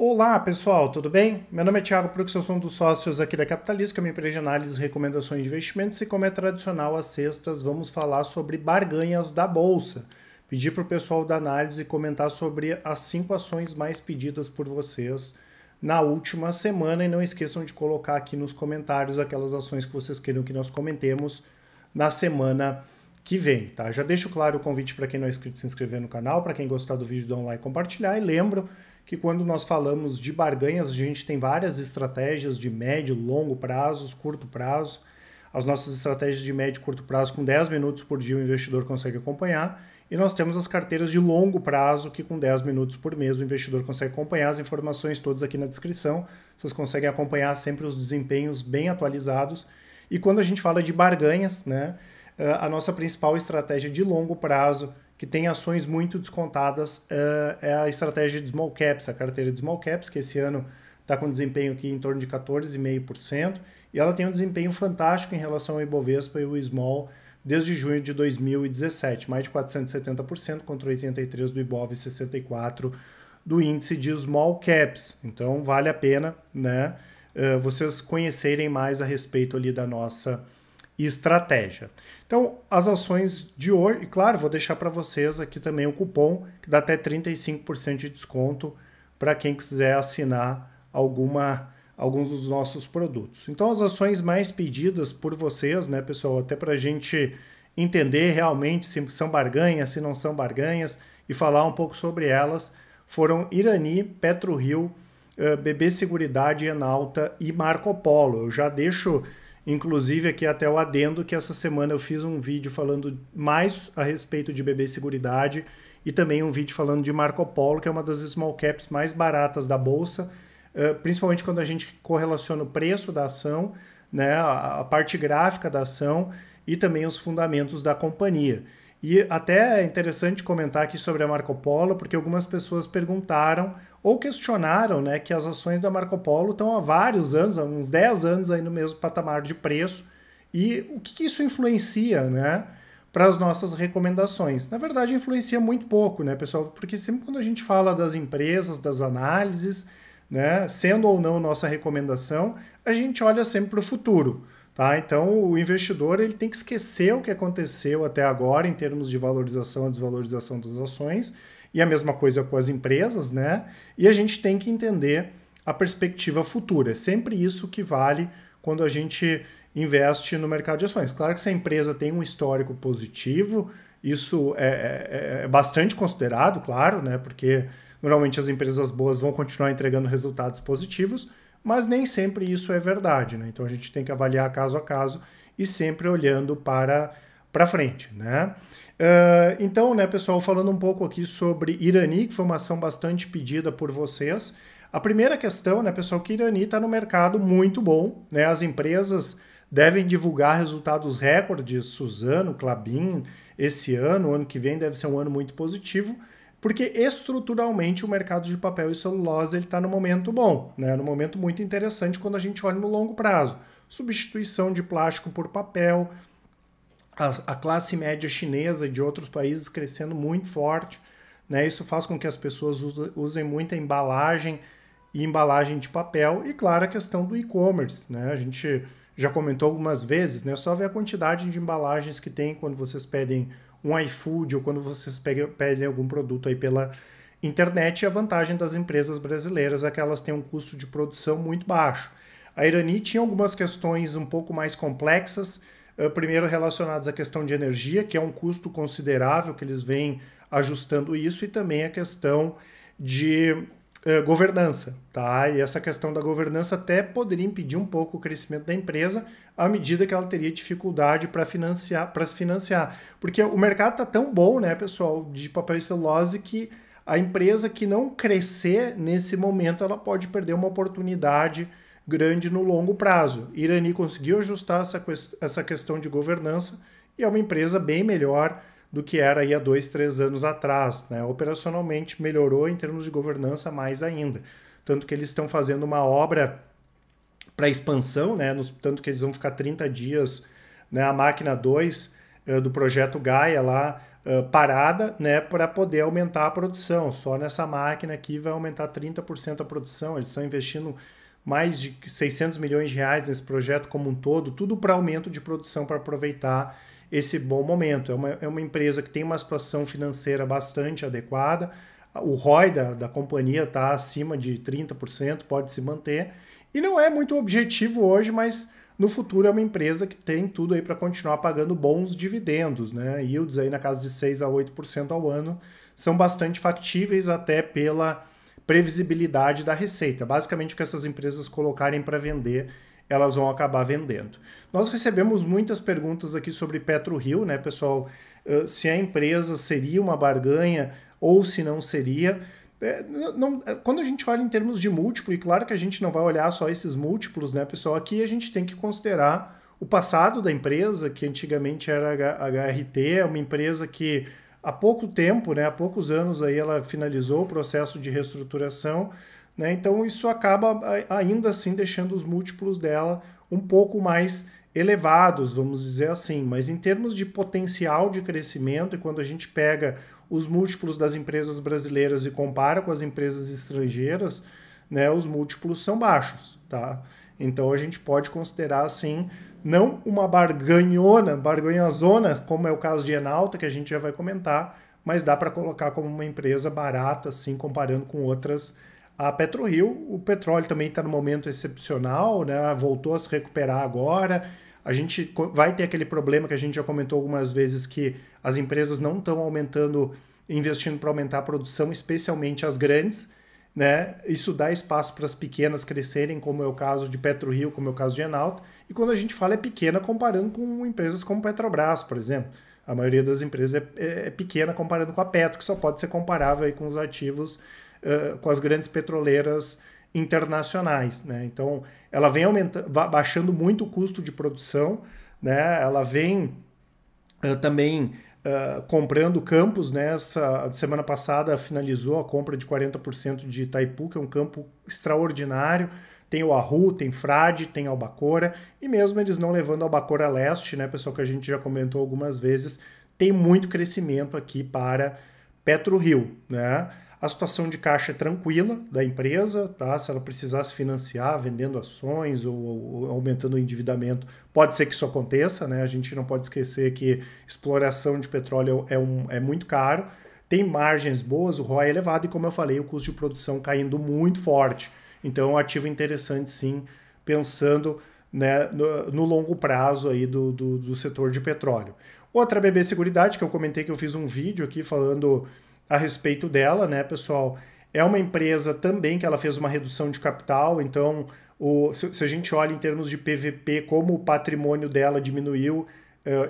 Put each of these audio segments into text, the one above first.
Olá pessoal, tudo bem? Meu nome é Thiago Prux, eu sou um dos sócios aqui da Capitalista, que é uma empresa de análise e recomendações de investimentos e como é tradicional às sextas vamos falar sobre barganhas da Bolsa. Pedir para o pessoal da análise comentar sobre as cinco ações mais pedidas por vocês na última semana e não esqueçam de colocar aqui nos comentários aquelas ações que vocês queiram que nós comentemos na semana que vem, tá? Já deixo claro o convite para quem não é inscrito se inscrever no canal, para quem gostar do vídeo, dá um like, compartilhar e lembro que quando nós falamos de barganhas, a gente tem várias estratégias de médio, longo prazos, curto prazo. As nossas estratégias de médio e curto prazo com 10 minutos por dia o investidor consegue acompanhar e nós temos as carteiras de longo prazo que com 10 minutos por mês o investidor consegue acompanhar as informações todas aqui na descrição. Vocês conseguem acompanhar sempre os desempenhos bem atualizados. E quando a gente fala de barganhas, né? Eh, a nossa principal estratégia de longo prazo, que tem ações muito descontadas, eh, é a estratégia de small caps, a carteira de small caps, que esse ano está com desempenho aqui em torno de 14,5%, e ela tem um desempenho fantástico em relação ao Ibovespa e o small desde junho de 2017, mais de 470% contra 83% do Ibov e 64% do índice de small caps. Então vale a pena, né, eh, vocês conhecerem mais a respeito ali da nossa e estratégia. Então, as ações de hoje, e claro, vou deixar para vocês aqui também o cupom que dá até 35% de desconto para quem quiser assinar alguma alguns dos nossos produtos. Então, as ações mais pedidas por vocês, né, pessoal, até para a gente entender realmente se são barganhas, se não são barganhas e falar um pouco sobre elas, foram Irani, PetroRio, eh, BB Seguridade, Enalta e Marco Polo. Eu já deixo Inclusive, aqui é até o adendo que essa semana eu fiz um vídeo falando mais a respeito de bebê seguridade e também um vídeo falando de Marco Polo, que é uma das small caps mais baratas da bolsa, eh, principalmente quando a gente correlaciona o preço da ação, né, a parte gráfica da ação e também os fundamentos da companhia. E até é interessante comentar aqui sobre a Marco Polo, porque algumas pessoas perguntaram ou questionaram né, que as ações da Marco Polo estão há vários anos, há uns 10 anos aí no mesmo patamar de preço, e o que, que isso influencia né, para as nossas recomendações? Na verdade, influencia muito pouco, né, pessoal? Porque sempre quando a gente fala das empresas, das análises, né, sendo ou não nossa recomendação, a gente olha sempre para o futuro. Tá? Então, o investidor ele tem que esquecer o que aconteceu até agora em termos de valorização e desvalorização das ações, e a mesma coisa com as empresas, né? E a gente tem que entender a perspectiva futura. É sempre isso que vale quando a gente investe no mercado de ações. Claro que se a empresa tem um histórico positivo, isso é, é, é, é bastante considerado, claro, né? Porque normalmente as empresas boas vão continuar entregando resultados positivos, mas nem sempre isso é verdade, né? Então a gente tem que avaliar caso a caso e sempre olhando para para frente, né? Uh, então, né, pessoal, falando um pouco aqui sobre Irani, que foi uma ação bastante pedida por vocês. A primeira questão, né, pessoal, que Irani está no mercado muito bom, né? As empresas devem divulgar resultados recordes, Suzano, Clabin, esse ano, ano que vem deve ser um ano muito positivo porque estruturalmente o mercado de papel e celulose está no momento bom, né? no momento muito interessante quando a gente olha no longo prazo. Substituição de plástico por papel, a, a classe média chinesa e de outros países crescendo muito forte. Né? Isso faz com que as pessoas usem muita embalagem e embalagem de papel, e claro, a questão do e-commerce. Né? A gente já comentou algumas vezes, né? só ver a quantidade de embalagens que tem quando vocês pedem um iFood ou quando vocês pedem algum produto aí pela internet, a vantagem das empresas brasileiras é que elas têm um custo de produção muito baixo. A Irani tinha algumas questões um pouco mais complexas, eh, primeiro relacionadas à questão de energia, que é um custo considerável que eles vêm ajustando isso, e também a questão de é, governança, tá? E essa questão da governança até poderia impedir um pouco o crescimento da empresa à medida que ela teria dificuldade para financiar, para se financiar, porque o mercado tá tão bom, né, pessoal, de papel e celulose que a empresa que não crescer nesse momento, ela pode perder uma oportunidade grande no longo prazo. Irani conseguiu ajustar essa, essa questão de governança e é uma empresa bem melhor do que era aí há dois, três anos atrás. Né? Operacionalmente melhorou em termos de governança mais ainda. Tanto que eles estão fazendo uma obra para expansão, né? Nos, tanto que eles vão ficar 30 dias, né? a máquina 2 uh, eh, do projeto Gaia lá uh, parada né? para poder aumentar a produção. Só nessa máquina aqui vai aumentar 30% a produção. Eles estão investindo mais de 600 milhões de reais nesse projeto como um todo, tudo para aumento de produção para aproveitar esse bom momento. É uma, é uma empresa que tem uma situação financeira bastante adequada, o ROI da, da companhia está acima de 30%, pode se manter, e não é muito objetivo hoje, mas no futuro é uma empresa que tem tudo aí para continuar pagando bons dividendos, né? Yields aí na casa de 6 a 8% ao ano são bastante factíveis até pela previsibilidade da receita. Basicamente o que essas empresas colocarem para vender elas vão acabar vendendo. Nós recebemos muitas perguntas aqui sobre PetroRio, né, pessoal? Ah, se a empresa seria uma barganha ou se não seria. É, não, é, quando a gente olha em termos de múltiplo, e claro que a gente não vai olhar só esses múltiplos, né, pessoal? Aqui a gente tem que considerar o passado da empresa, que antigamente era a HRT, é uma empresa que há pouco tempo, né, há poucos anos aí ela finalizou o processo de reestruturação. Né? Então isso acaba ainda assim deixando os múltiplos dela um pouco mais elevados, vamos dizer assim. Mas em termos de potencial de crescimento, e quando a gente pega os múltiplos das empresas brasileiras e compara com as empresas estrangeiras, né, os múltiplos são baixos, tá? Então a gente pode considerar assim, não uma barganhona, barganhazona, como é o caso de Enalta, que a gente já vai comentar, mas dá para colocar como uma empresa barata, assim, comparando com outras a PetroRio, o petróleo também está no momento excepcional, né? voltou a se recuperar agora. A gente vai ter aquele problema que a gente já comentou algumas vezes que as empresas não estão aumentando, investindo para aumentar a produção, especialmente as grandes. Né? Isso dá espaço para as pequenas crescerem, como é o caso de PetroRio, como é o caso de Enalta. E quando a gente fala é pequena comparando com empresas como Petrobras, por exemplo. A maioria das empresas é, é, é pequena comparando com a Petro, que só pode ser comparável com os ativos com as grandes petroleiras internacionais. Né? Então, ela vem aumentando, baixando muito o custo de produção, né? ela vem uh, também uh, comprando campos. Né? Essa semana passada finalizou a compra de 40% de Itaipu, que é um campo extraordinário. Tem o Arru, tem Frade, tem Albacora, e mesmo eles não levando Albacora a leste, né, pessoal, que a gente já comentou algumas vezes, tem muito crescimento aqui para PetroRio, né? A situação de caixa é tranquila da empresa, tá? Se ela precisasse financiar vendendo ações ou, ou aumentando o endividamento, pode ser que isso aconteça, né? A gente não pode esquecer que exploração de petróleo é, um, é muito caro, tem margens boas, o ROI é elevado e, como eu falei, o custo de produção caindo muito forte. Então, é um ativo interessante, sim, pensando né, no, no, longo prazo aí do, do, do setor de petróleo. Outra BB Seguridade, que eu comentei que eu fiz um vídeo aqui falando a respeito dela, né, pessoal? É uma empresa também que ela fez uma redução de capital, então o, se, se a gente olha em termos de PVP, como o patrimônio dela diminuiu, uh,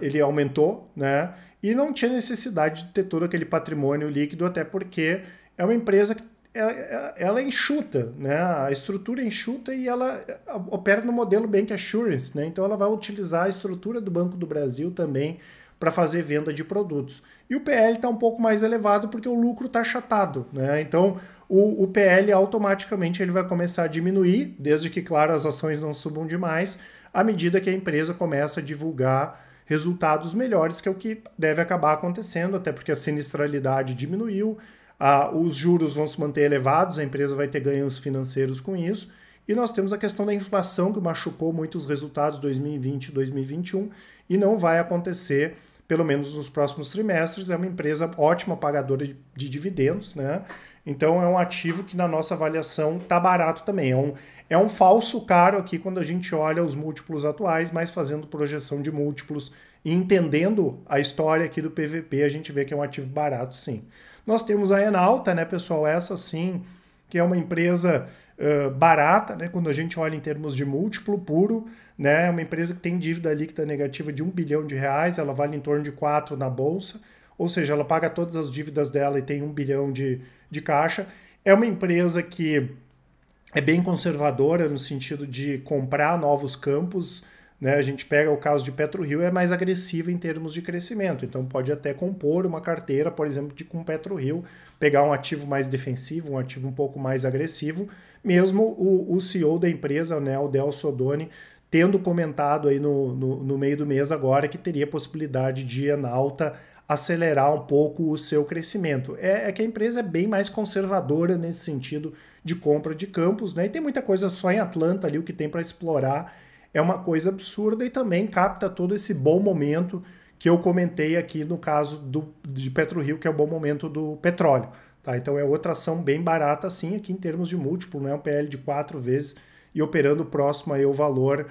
ele aumentou, né? E não tinha necessidade de ter todo aquele patrimônio líquido, até porque é uma empresa que é, é, ela é enxuta, né? A estrutura enxuta e ela eh, opera no modelo Bank Assurance, né? Então ela vai utilizar a estrutura do Banco do Brasil também para fazer venda de produtos. E o PL está um pouco mais elevado porque o lucro está achatado. Né? Então, o, o, PL automaticamente ele vai começar a diminuir, desde que, claro, as ações não subam demais, à medida que a empresa começa a divulgar resultados melhores, que é o que deve acabar acontecendo, até porque a sinistralidade diminuiu, a, os juros vão se manter elevados, a empresa vai ter ganhos financeiros com isso e nós temos a questão da inflação, que machucou muito os resultados 2020 e 2021, e não vai acontecer, pelo menos nos próximos trimestres. É uma empresa ótima pagadora de dividendos, né? Então é um ativo que na nossa avaliação tá barato também. É um, é um falso caro aqui quando a gente olha os múltiplos atuais, mas fazendo projeção de múltiplos e entendendo a história aqui do PVP, a gente vê que é um ativo barato sim. Nós temos a Enalta, né, pessoal? Essa sim que é uma empresa uh, barata, né? quando a gente olha em termos de múltiplo puro, né? é uma empresa que tem dívida líquida negativa de um bilhão de reais, ela vale em torno de quatro na bolsa, ou seja, ela paga todas as dívidas dela e tem um bilhão de, de caixa. É uma empresa que é bem conservadora no sentido de comprar novos campos, né? A gente pega o caso de PetroRio, é mais agressiva em termos de crescimento, então pode até compor uma carteira, por exemplo, de com PetroRio, pegar um ativo mais defensivo, um ativo um pouco mais agressivo. Mesmo o, o CEO da empresa, né, o Del Sodoni, tendo comentado aí no, no, no, meio do mês agora que teria possibilidade de na alta acelerar um pouco o seu crescimento. É, é, que a empresa é bem mais conservadora nesse sentido de compra de campos, né? E tem muita coisa só em Atlanta ali o que tem para explorar é uma coisa absurda e também capta todo esse bom momento que eu comentei aqui no caso do, de Rio, que é o bom momento do petróleo. Tá? Então é outra ação bem barata, sim, aqui em termos de múltiplo, né? um PL de quatro vezes e operando próximo aí ao valor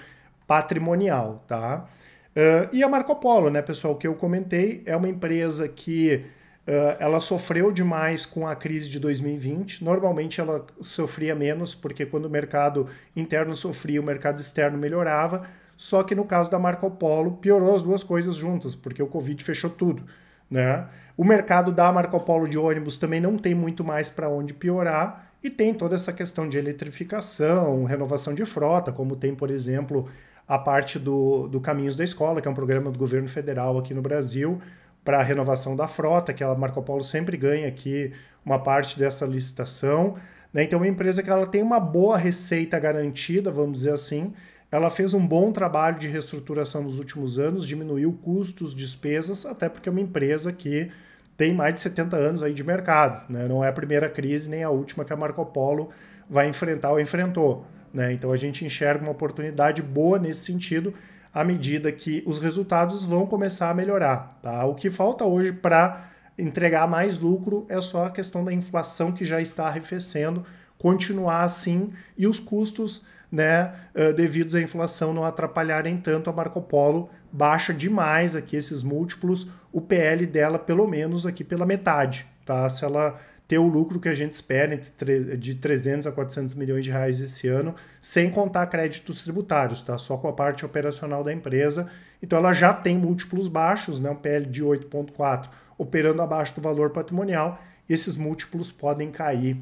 patrimonial. Tá? Uh, e a Marco Polo, né, pessoal, que eu comentei, é uma empresa que ah, ela sofreu demais com a crise de 2020. Normalmente ela sofria menos, porque quando o mercado interno sofria, o mercado externo melhorava. Só que no caso da Marco Polo, piorou as duas coisas juntas, porque o Covid fechou tudo. Né? O mercado da Marco Polo de ônibus também não tem muito mais para onde piorar. E tem toda essa questão de eletrificação, renovação de frota, como tem, por exemplo, a parte do, do Caminhos da Escola, que é um programa do governo federal aqui no Brasil, para a renovação da frota, que a Marco Polo sempre ganha aqui uma parte dessa licitação. Né? Então, é uma empresa que ela tem uma boa receita garantida, vamos dizer assim, ela fez um bom trabalho de reestruturação nos últimos anos, diminuiu custos, despesas, até porque é uma empresa que tem mais de 70 anos aí de mercado. Né? Não é a primeira crise nem a última que a Marco Polo vai enfrentar ou enfrentou. Né? Então a gente enxerga uma oportunidade boa nesse sentido à medida que os resultados vão começar a melhorar. Tá? O que falta hoje para entregar mais lucro é só a questão da inflação que já está arrefecendo, continuar assim e os custos né, eh, devidos à inflação não atrapalharem tanto a Marco Polo, baixa demais aqui esses múltiplos, o PL dela pelo menos aqui pela metade, tá? Se ela ter o lucro que a gente espera de 300 a 400 milhões de reais esse ano, sem contar créditos tributários, tá? Só com a parte operacional da empresa. Então ela já tem múltiplos baixos, né? Um PL de 8.4 operando abaixo do valor patrimonial, esses múltiplos podem cair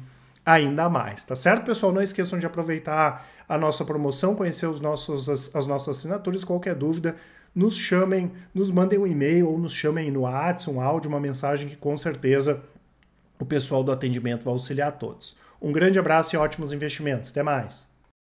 ainda mais, tá certo, pessoal? Não esqueçam de aproveitar a nossa promoção, conhecer os nossos, as, as nossas assinaturas, qualquer dúvida, nos chamem, nos mandem um e-mail ou nos chamem no WhatsApp, um áudio, uma mensagem que com certeza o pessoal do atendimento vai auxiliar todos. Um grande abraço e ótimos investimentos. Até mais.